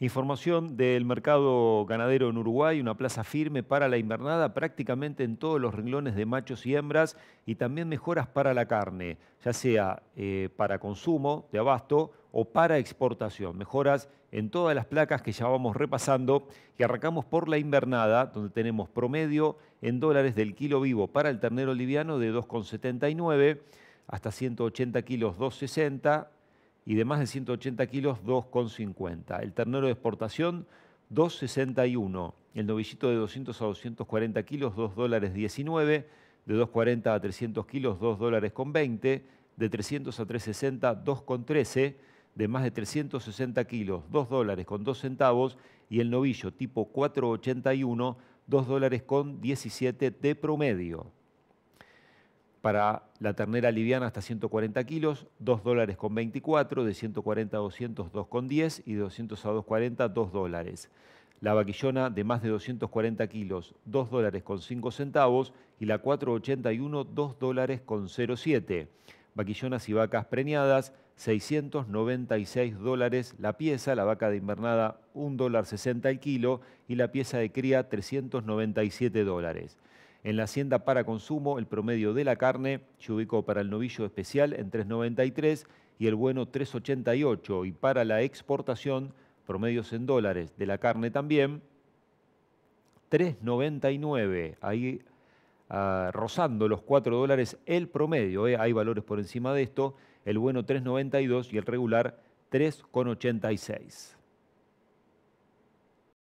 Información del mercado ganadero en Uruguay, una plaza firme para la invernada prácticamente en todos los renglones de machos y hembras y también mejoras para la carne, ya sea eh, para consumo de abasto o para exportación. Mejoras en todas las placas que ya vamos repasando y arrancamos por la invernada, donde tenemos promedio en dólares del kilo vivo para el ternero liviano de 2,79 hasta 180 kilos 2,60 y de más de 180 kilos 2,50. El ternero de exportación 2,61. El novillito de 200 a 240 kilos 2 dólares 19. De 240 a 300 kilos 2 dólares con 20. De 300 a 360 2,13. De más de 360 kilos 2 dólares con 2 centavos. Y el novillo tipo 4,81 2 dólares con 17 de promedio. Para la ternera liviana hasta 140 kilos, 2 dólares con 24, de 140 a 200, 2 con 10 y de 200 a 240, 2 dólares. La vaquillona de más de 240 kilos, 2 dólares con 5 centavos y la 481, 2 dólares con 07. Vaquillonas y vacas preñadas, 696 dólares la pieza, la vaca de invernada 1 dólar 60 el kilo y la pieza de cría 397 dólares. En la hacienda para consumo, el promedio de la carne se ubicó para el novillo especial en 3,93 y el bueno 3,88. Y para la exportación, promedios en dólares de la carne también, 3,99. Ahí ah, rozando los 4 dólares el promedio. Eh, hay valores por encima de esto. El bueno 3,92 y el regular 3,86.